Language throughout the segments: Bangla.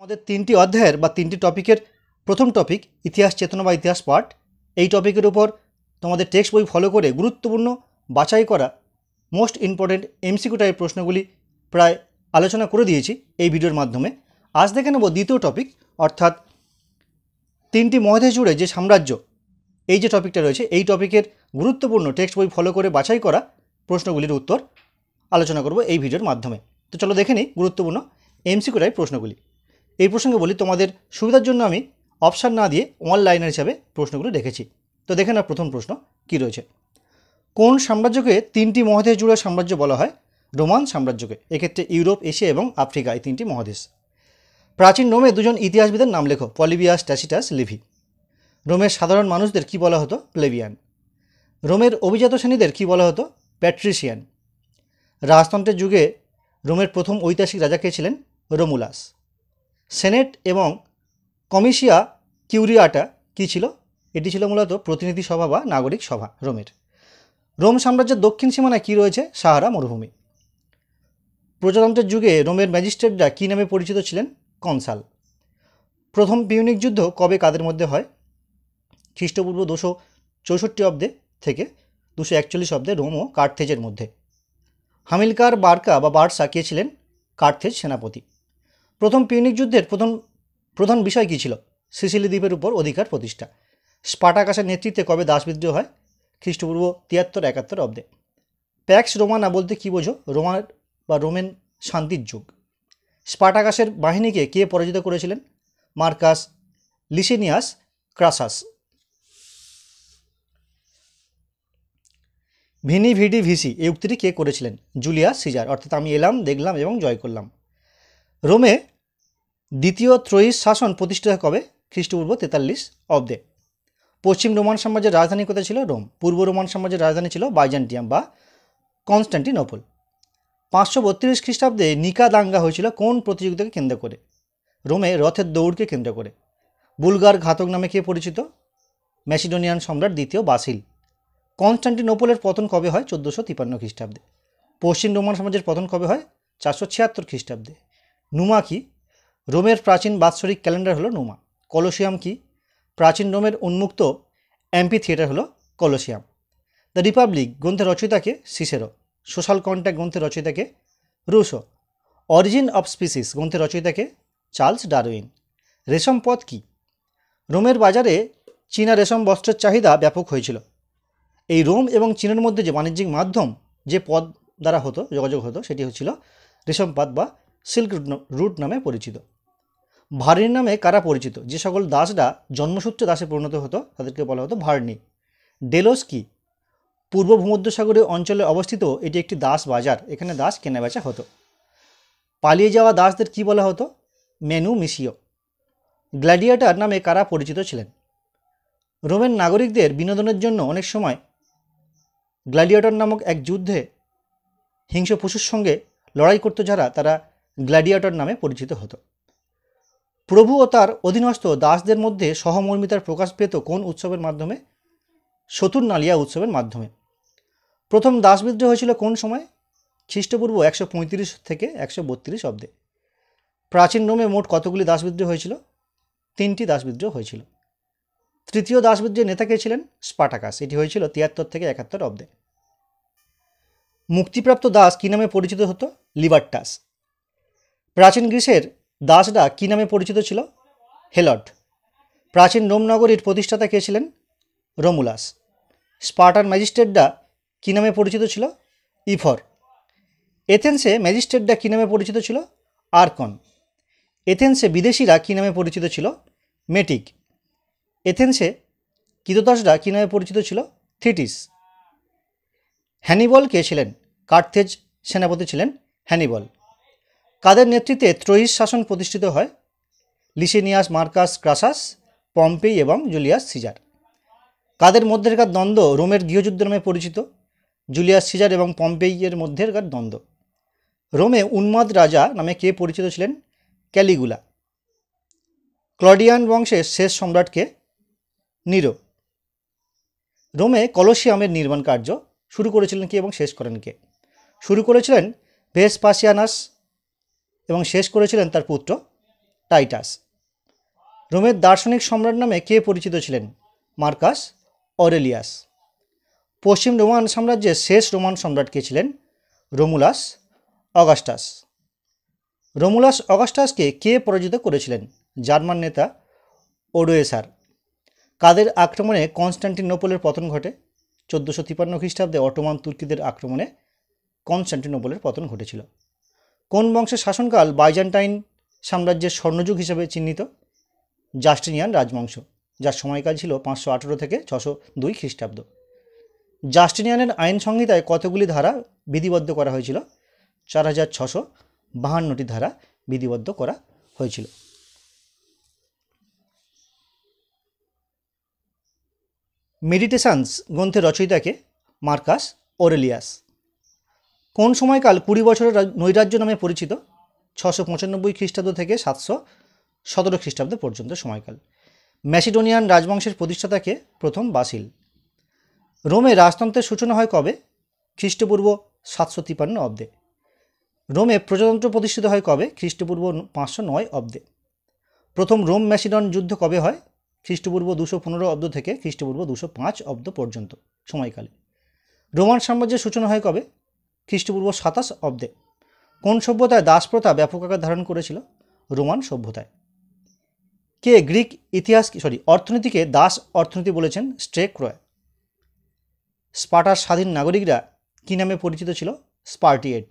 আমাদের তিনটি অধ্যায়ের বা তিনটি টপিকের প্রথম টপিক ইতিহাস চেতনা বা ইতিহাস পাঠ এই টপিকের উপর তোমাদের টেক্সট বই ফলো করে গুরুত্বপূর্ণ বাছাই করা মোস্ট ইম্পর্টেন্ট এমসিকিউ টাইপ প্রশ্নগুলি প্রায় আলোচনা করে দিয়েছি এই ভিডিওর মাধ্যমে আজ দেখে নেব দ্বিতীয় টপিক অর্থাৎ তিনটি মহাদেশ জুড়ে যে সাম্রাজ্য এই যে টপিকটা রয়েছে এই টপিকের গুরুত্বপূর্ণ টেক্সট বই ফলো করে বাছাই করা প্রশ্নগুলির উত্তর আলোচনা করব এই ভিডিওর মাধ্যমে তো চলো দেখে নিই গুরুত্বপূর্ণ এমসিকিউ টাইপ প্রশ্নগুলি এই প্রসঙ্গে বলি তোমাদের সুবিধার জন্য আমি অপশান না দিয়ে অনলাইনের হিসাবে প্রশ্নগুলো রেখেছি তো দেখে না প্রথম প্রশ্ন কি রয়েছে কোন সাম্রাজ্যকে তিনটি মহাদেশ জুড়ে সাম্রাজ্য বলা হয় রোমান সাম্রাজ্যকে এক্ষেত্রে ইউরোপ এশিয়া এবং আফ্রিকা এই তিনটি মহাদেশ প্রাচীন রোমে দুজন ইতিহাসবিদের নাম লেখো পলিবিয়াস ট্যাসিটাস লিভি রোমের সাধারণ মানুষদের কি বলা হতো প্লেবিয়ান রোমের অভিজাত শ্রেণীদের কি বলা হতো প্যাট্রিশিয়ান রাজতন্ত্রের যুগে রোমের প্রথম ঐতিহাসিক রাজা কে ছিলেন রোমুলাস সেনেট এবং কমিশিয়া কিউরিয়াটা কী ছিল এটি ছিল মূলত প্রতিনিধি সভা বা নাগরিক সভা রোমের রোম সাম্রাজ্যের দক্ষিণ সীমানায় কী রয়েছে সাহারা মরুভূমি প্রজাতন্ত্রের যুগে রোমের ম্যাজিস্ট্রেটরা কী নামে পরিচিত ছিলেন কনসাল প্রথম পিউনিক যুদ্ধ কবে কাদের মধ্যে হয় খ্রিস্টপূর্ব দুশো চৌষট্টি অব্দে থেকে দুশো একচল্লিশ অব্দে রোম ও কার্থেজের মধ্যে হামিলকার বার্কা বা বার্সা কে ছিলেন কার্থেজ সেনাপতি প্রথম পিউনিক যুদ্ধের প্রথম প্রধান বিষয় কী ছিল সিসিলি দ্বীপের উপর অধিকার প্রতিষ্ঠা স্পাটাকাশের নেতৃত্বে কবে দাসবিদ্রোহ হয় খ্রিস্টপূর্ব তিয়াত্তর একাত্তর অব্দে প্যাক্স রোমানা বলতে কী বোঝো রোমার বা রোমেন শান্তির যুগ স্পাটাকাসের বাহিনীকে কে পরাজিত করেছিলেন Marcus Licinius Crassus veni vidi vici এই উক্তিটি কে করেছিলেন জুলিয়াস সিজার অর্থাৎ আমি এলাম দেখলাম এবং জয় করলাম রোমে দ্বিতীয় ত্রয়ীর শাসন প্রতিষ্ঠিত কবে খ্রিস্টপূর্ব তেতাল্লিশ অব্দে পশ্চিম রোমান সাম্রাজ্যের রাজধানী কোথায় ছিল রোম পূর্ব রোমান সাম্রাজ্যের রাজধানী ছিল বাইজান্টিয়াম বা কনস্ট্যান্টিনোপল পাঁচশো বত্রিশ খ্রিস্টাব্দে নিকা দাঙ্গা হয়েছিল কোন প্রতিযোগিতাকে কেন্দ্র করে রোমে রথের দৌড়কে কেন্দ্র করে বুলগার ঘাতক নামে কে পরিচিত ম্যাসিডোনিয়ান সম্রাট দ্বিতীয় বাসিল কনস্টান্টিনোপলের পতন কবে হয় চোদ্দোশো তিপ্পান্ন খ্রিস্টাব্দে পশ্চিম রোমান সমাজের পতন কবে হয় চারশো ছিয়াত্তর খ্রিস্টাব্দে নুমা কি রোমের প্রাচীন বাৎসরিক ক্যালেন্ডার হলো নুমা কলোসিয়াম কি প্রাচীন রোমের উন্মুক্ত অ্যাম্পি থিয়েটার হলো কলোসিয়াম দ্য রিপাবলিক গ্রন্থের রচয়িতাকে সিসেরো সোশ্যাল কন্ট্যাক্ট গ্রন্থের রচয়িতাকে রুশো অরিজিন অফ স্পিসিস গ্রন্থের রচয়িতাকে চার্লস ডারউইন রেশম পথ কী রোমের বাজারে চীনা রেশম বস্ত্রের চাহিদা ব্যাপক হয়েছিল এই রোম এবং চীনের মধ্যে যে বাণিজ্যিক মাধ্যম যে পদ দ্বারা হতো যোগাযোগ হতো সেটি হচ্ছিল রেশম পাত বা সিল্ক রুট নামে পরিচিত ভার্নির নামে কারা পরিচিত যে সকল দাসরা জন্মসূত্রে দাসে পরিণত হতো তাদেরকে বলা হতো ভার্নি ডেলোস কি পূর্ব ভূমধ্যসাগরীয় অঞ্চলে অবস্থিত এটি একটি দাস বাজার এখানে দাস কেনাবেচা হতো পালিয়ে যাওয়া দাসদের কি বলা হতো মেনু মিসিও গ্ল্যাডিয়েটার নামে কারা পরিচিত ছিলেন রোমের নাগরিকদের বিনোদনের জন্য অনেক সময় গ্ল্যাডিয়েটার নামক এক যুদ্ধে হিংস্র পশুর সঙ্গে লড়াই করতো যারা তারা গ্ল্যাডিয়েটর নামে পরিচিত হতো প্রভু ও তার অধীনস্থ দাসদের মধ্যে সহমর্মিতার প্রকাশ পেত কোন উৎসবের মাধ্যমে শতুর নালিয়া উৎসবের মাধ্যমে প্রথম দাস বিদ্রোহ হয়েছিল কোন সময় খ্রিস্টপূর্ব একশো পঁয়ত্রিশ থেকে একশো বত্রিশ অব্দে প্রাচীন রোমে মোট কতগুলি দাসবিদ্রোহ হয়েছিল তিনটি দাসবিদ্রোহ হয়েছিল তৃতীয় দাসবিদ্রোহের নেতা কে ছিলেন স্পাটাকাস এটি হয়েছিল তিয়াত্তর থেকে একাত্তর অব্দে মুক্তিপ্রাপ্ত দাস কী নামে পরিচিত হতো লিবার্টাস প্রাচীন গ্রীসের দাসরা কী নামে পরিচিত ছিল হেলট প্রাচীন রোম নগরীর প্রতিষ্ঠাতা কে ছিলেন রোমুলাস স্পার্টার ম্যাজিস্ট্রেটরা কী নামে পরিচিত ছিল ইফর এথেন্সে ম্যাজিস্ট্রেটরা কী নামে পরিচিত ছিল আরকন এথেন্সে বিদেশিরা কী নামে পরিচিত ছিল মেটিক এথেন্সে কিতদাসরা কী নামে পরিচিত ছিল থিটিস হ্যানিবল কে ছিলেন কার্থেজ সেনাপতি ছিলেন হ্যানিবল কাদের নেতৃত্বে ত্রয়ীস শাসন প্রতিষ্ঠিত হয় লিসেনিয়াস মার্কাস ক্রাসাস পম্পেই এবং জুলিয়াস সিজার কাদের মধ্যেকার দ্বন্দ্ব রোমের গৃহযুদ্ধ নামে পরিচিত জুলিয়াস সিজার এবং পম্পেইয়ের মধ্যেকার দ্বন্দ্ব রোমে উন্মাদ রাজা নামে কে পরিচিত ছিলেন ক্যালিগুলা ক্লডিয়ান বংশের শেষ সম্রাটকে নিরো রোমে কলসিয়ামের নির্মাণ কার্য শুরু করেছিলেন কে এবং শেষ করেন কে শুরু করেছিলেন ভেসপাসিয়ানাস এবং শেষ করেছিলেন তার পুত্র টাইটাস রোমের দার্শনিক সম্রাট নামে কে পরিচিত ছিলেন মার্কাস অরেলিয়াস পশ্চিম রোমান সাম্রাজ্যের শেষ রোমান সম্রাট কে ছিলেন রোমুলাস অগাস্টাস রোমুলাস অগাস্টাসকে কে পরাজিত করেছিলেন জার্মান নেতা ওডোয়েসার কাদের আক্রমণে কনস্টান্টিনোপলের পতন ঘটে চোদ্দোশো তিপ্পান্ন খ্রিস্টাব্দে অটোমান তুর্কিদের আক্রমণে কনস্ট্যান্টিনোপোলের পতন ঘটেছিল কোন বংশের শাসনকাল বাইজান্টাইন সাম্রাজ্যের স্বর্ণযুগ হিসেবে চিহ্নিত জাস্টিনিয়ান রাজবংশ যার সময়কাল ছিল পাঁচশো আঠেরো থেকে ছশো দুই খ্রিস্টাব্দ জাস্টিনিয়ানের আইন সংহিতায় কতগুলি ধারা বিধিবদ্ধ করা হয়েছিল চার হাজার ছশো বাহান্নটি ধারা বিধিবদ্ধ করা হয়েছিল মেডিটেশানস গ্রন্থের রচয়িতাকে মার্কাস ওরেলিয়াস কোন সময়কাল কুড়ি বছরের নৈরাজ্য নামে পরিচিত ছশো পঁচানব্বই খ্রিস্টাব্দ থেকে সাতশো সতেরো খ্রিস্টাব্দ পর্যন্ত সময়কাল ম্যাসিডোনিয়ান রাজবংশের প্রতিষ্ঠাতাকে প্রথম বাসিল রোমে রাজতন্ত্রের সূচনা হয় কবে খ্রিস্টপূর্ব সাতশো তিপান্ন অব্দে রোমে প্রজাতন্ত্র প্রতিষ্ঠিত হয় কবে খ্রিস্টপূর্ব পাঁচশো নয় অব্দে প্রথম রোম ম্যাসিডন যুদ্ধ কবে হয় খ্রিস্টপূর্ব দুশো পনেরো অব্দ থেকে খ্রিস্টপূর্ব দুশো পাঁচ অব্দ পর্যন্ত সময়কালে রোমান সাম্রাজ্যের সূচনা হয় কবে খ্রিস্টপূর্ব সাতাশ অব্দে কোন সভ্যতায় দাসপ্রথা ব্যাপক আকার ধারণ করেছিল রোমান সভ্যতায় কে গ্রিক ইতিহাস সরি অর্থনীতিকে দাস অর্থনীতি বলেছেন স্ট্রেক রয় স্পার্টার স্বাধীন নাগরিকরা কী নামে পরিচিত ছিল স্পার্টিয়েট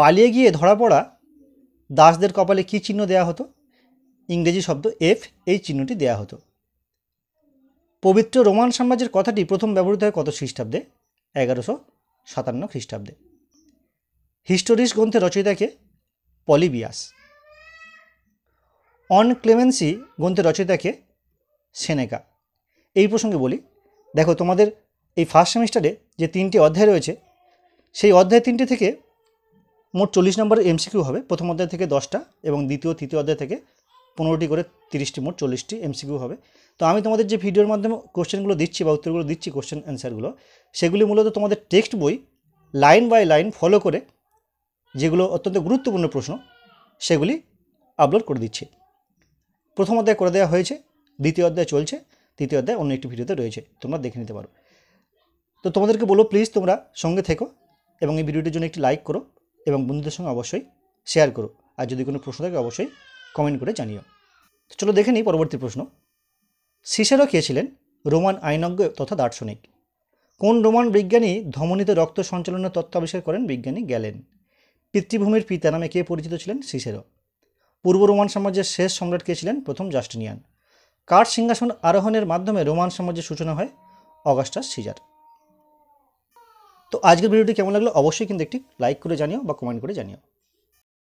পালিয়ে গিয়ে ধরা পড়া দাসদের কপালে কী চিহ্ন দেয়া হতো ইংরেজি শব্দ এফ এই চিহ্নটি দেয়া হতো পবিত্র রোমান সাম্রাজ্যের কথাটি প্রথম ব্যবহৃত হয় কত খ্রিস্টাব্দে এগারোশো সাতান্ন খ্রিস্টাব্দে হিস্টোরিস গ্রন্থের রচয়িতাকে পলিবিয়াস অন ক্লেমেন্সি গ্রন্থের রচয়িতাকে সেনেকা এই প্রসঙ্গে বলি দেখো তোমাদের এই ফার্স্ট সেমিস্টারে যে তিনটি অধ্যায় রয়েছে সেই অধ্যায় তিনটি থেকে মোট চল্লিশ নম্বরের এমসিকিউ হবে প্রথম অধ্যায় থেকে দশটা এবং দ্বিতীয় তৃতীয় অধ্যায় থেকে পনেরোটি করে তিরিশটি মোট চল্লিশটি এমসিকিউ হবে তো আমি তোমাদের যে ভিডিওর মাধ্যমে কোশ্চেনগুলো দিচ্ছি বা উত্তরগুলো দিচ্ছি কোশ্চেন অ্যান্সারগুলো সেগুলি মূলত তোমাদের টেক্সট বই লাইন বাই লাইন ফলো করে যেগুলো অত্যন্ত গুরুত্বপূর্ণ প্রশ্ন সেগুলি আপলোড করে দিচ্ছি প্রথম অধ্যায় করে দেওয়া হয়েছে দ্বিতীয় অধ্যায় চলছে তৃতীয় অধ্যায় অন্য একটি ভিডিওতে রয়েছে তোমরা দেখে নিতে পারো তো তোমাদেরকে বলো প্লিজ তোমরা সঙ্গে থেকো এবং এই ভিডিওটির জন্য একটি লাইক করো এবং বন্ধুদের সঙ্গে অবশ্যই শেয়ার করো আর যদি কোনো প্রশ্ন থাকে অবশ্যই কমেন্ট করে জানিও চলো দেখে নিই পরবর্তী প্রশ্ন সিসেরও খেয়েছিলেন রোমান আইনজ্ঞ তথা দার্শনিক কোন রোমান বিজ্ঞানী ধমনীতে রক্ত সঞ্চালনের তত্ত্ব আবিষ্কার করেন বিজ্ঞানী গ্যালেন পিতৃভূমির পিতা নামে কে পরিচিত ছিলেন সিসেরো পূর্ব রোমান সাম্রাজ্যের শেষ সম্রাট কে ছিলেন প্রথম জাস্টিনিয়ান কার সিংহাসন আরোহণের মাধ্যমে রোমান সাম্রাজ্যের সূচনা হয় অগাস্টাস সিজার তো আজকের ভিডিওটি কেমন লাগলো অবশ্যই কিন্তু একটি লাইক করে জানিও বা কমেন্ট করে জানিও